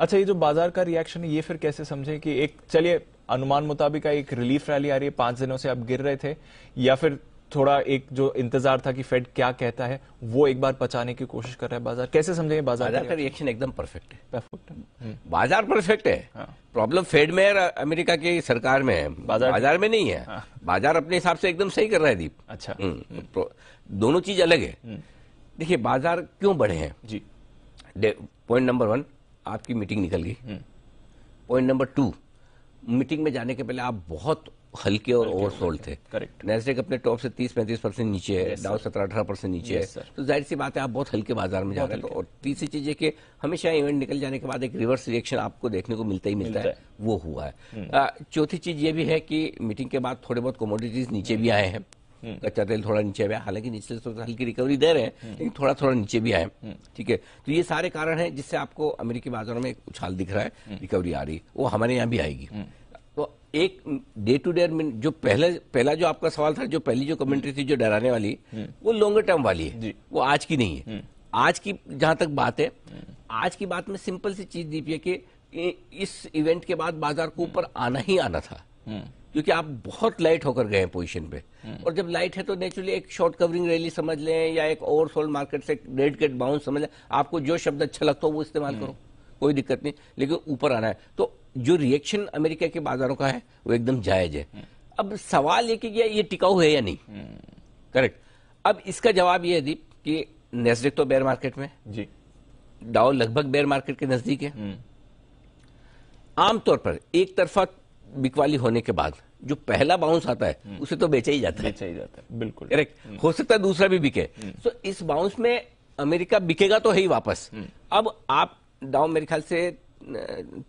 अच्छा ये जो बाजार का रिएक्शन है ये फिर कैसे समझे कि एक चलिए अनुमान मुताबिक एक रिलीफ रैली आ रही है पांच दिनों से आप गिर रहे थे या फिर थोड़ा एक जो इंतजार था कि फेड क्या कहता है वो एक बार बचाने की कोशिश कर रहा है बाजार कैसे समझे बाजार बाजार का रिएक्शन एकदम परफेक्ट है परफेक्ट हम्म। बाजार परफेक्ट है प्रॉब्लम हाँ। फेड में अमेरिका की सरकार में है बाजार बाजार में नहीं है हाँ। बाजार अपने हिसाब से एकदम सही कर रहा है दीप अच्छा हम्म। तो दोनों चीज अलग है हम्म। देखिए बाजार क्यों बढ़े हैं जी पॉइंट नंबर वन आपकी मीटिंग निकल गई पॉइंट नंबर टू मीटिंग में जाने के पहले आप बहुत हल्के और ओवर सोल्ड थे करेक्ट अपने टॉप से 30 पैंतीस परसेंट नीचे है डाउ सत्रह अठारह परसेंट नीचे है तो जाहिर सी बात है आप बहुत हल्के बाजार में जा रहे हैं तो और तीसरी चीज है कि हमेशा इवेंट निकल जाने के बाद एक रिवर्स रिएक्शन आपको देखने को मिलता ही मिलता, मिलता है।, है वो हुआ है हम्म। चौथी चीज ये भी है कि मीटिंग के बाद थोड़े बहुत कमोडिटीज नीचे भी आए हैं हम्म। तो कच्चा तेल थोड़ा नीचे आया हालांकि निचले स्तर से तो हल्की रिकवरी दे रहे हैं हम्म। लेकिन थोड़ा थोड़ा नीचे भी आए हम्म। ठीक है तो ये सारे कारण है जिससे आपको अमेरिकी बाजारों में उछाल दिख रहा है रिकवरी आ रही है वो हमारे यहाँ भी आएगी तो एक डे टू डे जो पहले पहला जो आपका सवाल था जो पहली जो कमेंट्री थी जो डराने वाली वो लॉन्गर टर्म वाली है वो आज की नहीं है आज की जहां तक बात है आज की बात में सिंपल सी चीज दीपिए कि इस इवेंट के बाद बाजार को ऊपर आना ही आना था क्योंकि आप बहुत लाइट होकर गए हैं पोजीशन पे हम्म। और जब लाइट है तो नेचुरली एक शॉर्ट कवरिंग रैली समझ लें या एक ओवरसोल्ड मार्केट से रेड गेट बाउंस समझ लें आपको जो शब्द अच्छा लगता हो वो इस्तेमाल हम्म। करो कोई दिक्कत नहीं लेकिन ऊपर आना है तो जो रिएक्शन अमेरिका के बाजारों का है वो एकदम जायज है हम्म। अब सवाल ये कि ये टिकाऊ है या नहीं करेक्ट अब इसका जवाब ये है दीप कि नेस्डेक तो बेयर मार्केट में जी डाउ लगभग बेयर मार्केट के नजदीक है आमतौर पर एक तरफा बिकवाली होने के बाद जो पहला बाउंस आता है हम्म। उसे तो बेचा ही जाता है बेचा ही जाता है बिल्कुल करेक्ट हम्म। हो सकता है दूसरा भी बिके तो इस बाउंस में अमेरिका बिकेगा तो है ही वापस अब आप दाव मेरे ख्याल से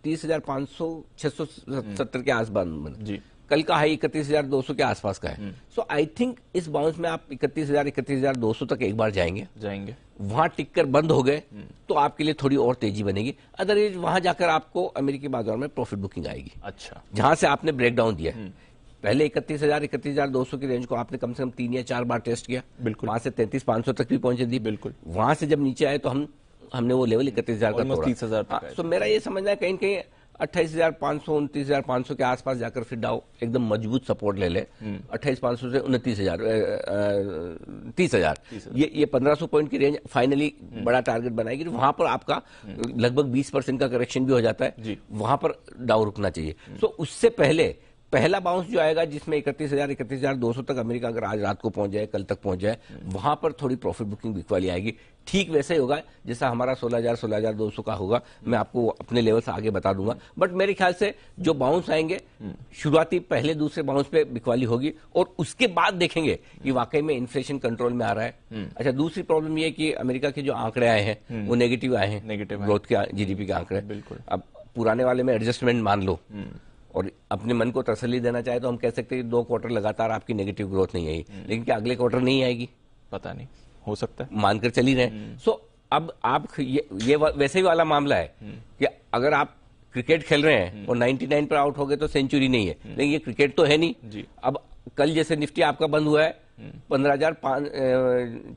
तीस हजार पांच सौ छह सौ सत्तर के आसपास जी कल का हाई इकतीस हजार दो सौ के आसपास का है सो आई थिंक इस बाउंस में आप इकतीस हजार इकतीस हजार दो सौ तक एक बार जाएंगे जाएंगे वहां टिक कर बंद हो गए हम्म। तो आपके लिए थोड़ी और तेजी बनेगी अदरवाइज वहां जाकर आपको अमेरिकी बाजार में प्रॉफिट बुकिंग आएगी अच्छा जहां से आपने ब्रेकडाउन दिया हम्म। पहले इकतीस हजार इकतीस हजार दो सौ की रेंज को आपने कम से कम तीन या चार बार टेस्ट किया बिल्कुल वहां से तैतीस पांच सौ तक भी पहुंचे दी बिल्कुल वहां से जब नीचे आए तो हम हमने वो लेवल इकतीस हजार का तीस हजार हाँ, मेरा ये समझना है कहीं कहीं अट्ठाईस हजार पांच सौ हजार पांच सौ के आसपास जाकर फिर डाउ एकदम मजबूत सपोर्ट ले ले हम्म। अट्ठाईस पांच सौ से उनतीस हजार तीस हजार ये ये पंद्रह सौ पॉइंट की रेंज फाइनली हम्म। बड़ा टारगेट बनाएगी तो वहां पर आपका हम्म। लगभग बीस परसेंट का करेक्शन भी हो जाता है वहां पर डाउ रुकना चाहिए सो तो उससे पहले पहला बाउंस जो आएगा जिसमें इकतीस हजार इकतीस हजार दो सौ तक अमेरिका अगर आज रात को पहुंच जाए कल तक पहुंच जाए वहां पर थोड़ी प्रॉफिट बुकिंग बिक वाली आएगी ठीक वैसे ही होगा जैसा हमारा सोलह हजार सोलह हजार दो सौ का होगा मैं आपको अपने लेवल से आगे बता दूंगा बट मेरे ख्याल से जो बाउंस आएंगे शुरुआती पहले दूसरे बाउंस पे बिकवाली होगी और उसके बाद देखेंगे कि वाकई में इन्फ्लेशन कंट्रोल में आ रहा है हम्म। अच्छा दूसरी प्रॉब्लम यह कि अमेरिका के जो आंकड़े आए हैं हम्म। वो नेगेटिव आए हैं ग्रोथ के जीडीपी के आंकड़े बिल्कुल अब पुराने वाले में एडजस्टमेंट मान लो हम्म। और अपने मन को तसली देना चाहे तो हम कह सकते हैं दो क्वार्टर लगातार आपकी नेगेटिव ग्रोथ नहीं आई हम्म। लेकिन क्या अगले क्वार्टर नहीं आएगी पता नहीं हो सकता है मानकर चली रहे सो हम्म। अब आप ये, ये वैसे ही वाला मामला है हम्म। कि अगर आप क्रिकेट खेल रहे हैं और 99 पर आउट हो गए तो सेंचुरी नहीं है लेकिन ये क्रिकेट तो है नहीं अब कल जैसे निफ्टी आपका बंद हुआ है पंद्रह हजार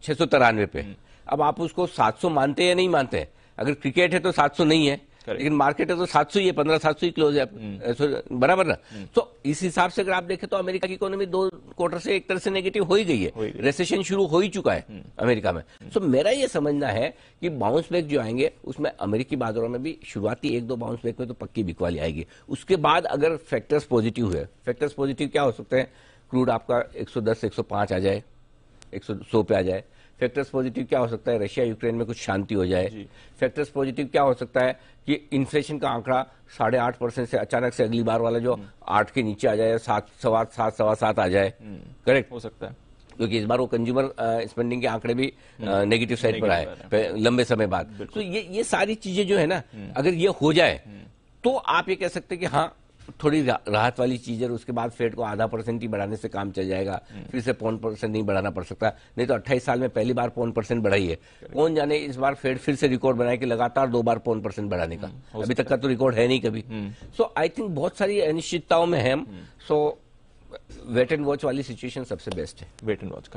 छह सौ तिरानवे पे अब आप उसको 700 मानते हैं या नहीं मानते हैं अगर क्रिकेट है तो 700 नहीं है लेकिन मार्केट है तो सात सौ ही है पंद्रह सात सौ ही क्लोज है हम्म। बराबर ना हम्म। तो इस हिसाब से अगर आप देखें तो अमेरिका की इकोनॉमी दो क्वार्टर से एक तरह से नेगेटिव हो ही गई है रेसेशन शुरू हो ही चुका है हम्म। अमेरिका में तो मेरा यह समझना है कि बाउंस बैक जो आएंगे उसमें अमेरिकी बाजारों में भी शुरुआती एक दो बाउंस बैक में तो पक्की बिकवाली आएगी उसके बाद अगर फैक्टर्स पॉजिटिव हुए फैक्टर्स पॉजिटिव क्या हो सकते हैं क्रूड आपका सौ पांच आ जाए एक सौ पे आ जाए फैक्टर्स पॉजिटिव क्या हो सकता है रशिया यूक्रेन में कुछ शांति हो जाए फैक्टर्स पॉजिटिव क्या हो सकता है कि इन्फ्लेशन का आंकड़ा साढ़े आठ परसेंट से अचानक से अगली बार वाला जो हम्म। आठ के नीचे आ जाए सात सवा सात सवा सात आ जाए करेक्ट हम्म। हो सकता है क्योंकि इस बार वो कंज्यूमर स्पेंडिंग के आंकड़े भी नेगेटिव साइड हम्म। पर आए लंबे समय बाद तो ये ये सारी चीजें जो है ना अगर ये हो जाए तो आप ये कह सकते कि हाँ थोड़ी राहत वाली चीज है उसके बाद फेड को आधा परसेंट ही बढ़ाने से काम चल जाएगा हम्म। फिर से पौन परसेंट नहीं बढ़ाना पड़ सकता नहीं तो 28 साल में पहली बार पौन परसेंट बढ़ाई है कौन जाने इस बार फेड फिर से रिकॉर्ड बनाए कि लगातार दो बार पौन परसेंट बढ़ाने का हम्म, अभी तक का तो रिकॉर्ड है नहीं कभी सो आई थिंक बहुत सारी अनिश्चितताओं में हम्म। है हम सो वेट एंड वॉच वाली सिचुएशन सबसे बेस्ट है वेट एंड वॉच का